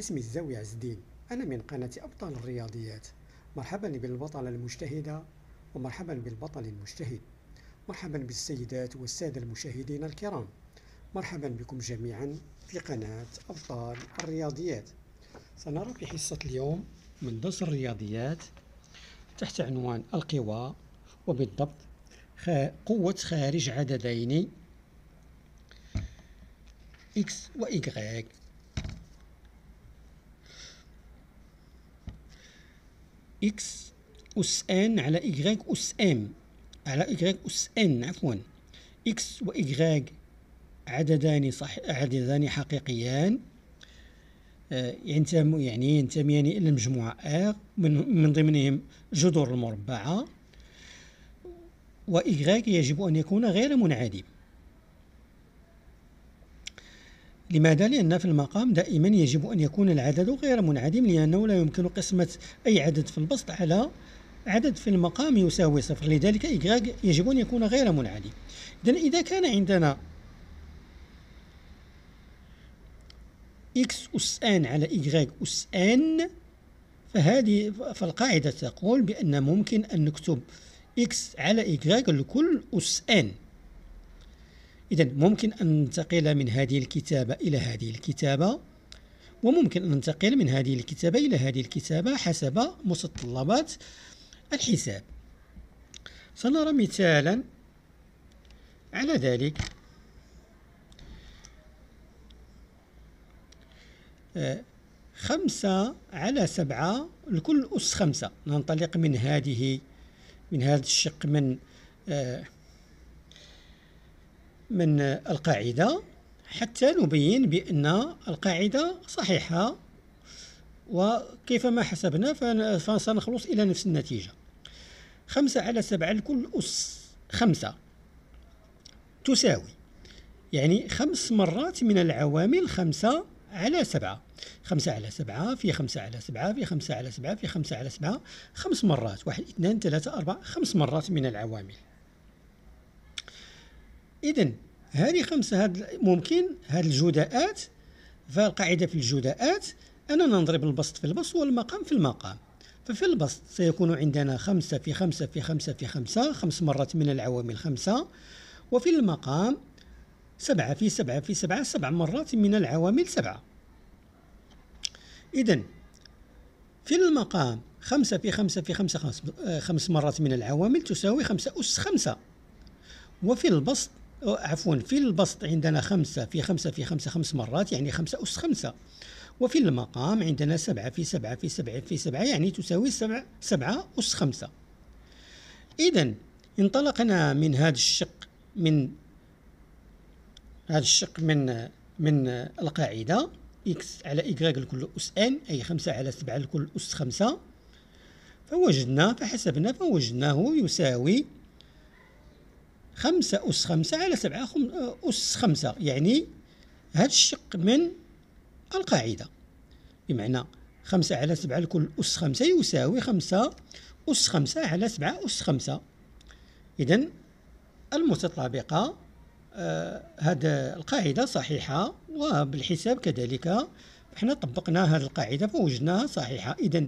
اسمي الزاوية عز الدين أنا من قناة أبطال الرياضيات مرحبا بالبطلة المجتهدة ومرحبا بالبطل المجتهد مرحبا بالسيدات والسادة المشاهدين الكرام مرحبا بكم جميعا في قناة أبطال الرياضيات سنرى في حصة اليوم من درس الرياضيات تحت عنوان القوى وبالضبط قوة خارج عددين x و y إكس أس آن على إجراج أس آم على إجراج أس آن عفوا إكس وإجراج عددان صح عددان حقيقيان آه، ينتم يعني ينتميان إلى المجموعة ار من, من ضمنهم جذور المربعة وإجراج يجب أن يكون غير منعدم لماذا؟ لأن في المقام دائما يجب أن يكون العدد غير منعدم لأنه لا يمكن قسمة أي عدد في البسط على عدد في المقام يساوي صفر لذلك إيكغاك يجب أن يكون غير منعدم إذن إذا كان عندنا إكس أس أن على إيكغاك أس أن فهذه فالقاعدة تقول بأن ممكن أن نكتب إكس على إيكغاك لكل أس أن إذا ممكن أن ننتقل من هذه الكتابة إلى هذه الكتابة وممكن أن ننتقل من هذه الكتابة إلى هذه الكتابة حسب متطلبات الحساب سنرى مثالا على ذلك آه، خمسة على سبعة لكل أس خمسة ننطلق من هذه من هذا الشق من آه، من القاعدة حتى نبين بأن القاعدة صحيحة وكيفما حسبنا فسنخلص إلى نفس النتيجة خمسة على سبعة لكل أس خمسة تساوي يعني خمس مرات من العوامل خمسة على سبعة خمسة على سبعة في خمسة على سبعة في خمسة على سبعة في خمسة على سبعة خمس مرات واحد اثنان ثلاثة أربعة خمس مرات من العوامل اذا هذه خمسه هاد ممكن هاد الجداءات فالقاعده في الجداءات اننا نضرب البسط في البسط والمقام في المقام ففي البسط سيكون عندنا خمسة في خمسة في خمسة في خمسة خمس مرات من العوامل خمسة وفي المقام سبعة في سبعة في سبعة سبع مرات من العوامل سبعة إذا في المقام خمسة في خمسة في خمسة آه، خمس مرات من العوامل تساوي خمسة أس خمسة وفي البسط عفوا في البسط عندنا خمسة في خمسة في خمسة خمس مرات يعني خمسة أس خمسة وفي المقام عندنا سبعة في سبعة في سبعة في سبعة يعني تساوي سبعة, سبعة أس خمسة إذا انطلقنا من هذا الشق من هذا الشق من من القاعدة إكس على إيكغيك لكل أس ان أي خمسة على سبعة لكل أس خمسة فوجدنا فحسبنا فوجدناه يساوي خمسة أس خمسة على سبعة خم... أس خمسة يعني هذا الشق من القاعدة بمعنى خمسة على سبعة لكل أس خمسة يساوي خمسة أس خمسة على سبعة أس خمسة إذا المتطابقة هذه آه القاعدة صحيحة وبالحساب كذلك احنا طبقنا هذه القاعدة فوجدناها صحيحة إذا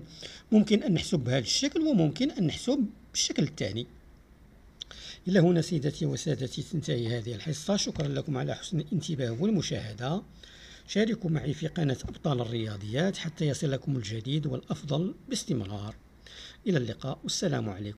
ممكن أن نحسب بهذا الشكل وممكن أن نحسب بالشكل الثاني إلى هنا سيدتي وسادتي تنتهي هذه الحصة شكرا لكم على حسن الانتباه والمشاهدة شاركوا معي في قناة أبطال الرياضيات حتى يصلكم الجديد والأفضل باستمرار إلى اللقاء والسلام عليكم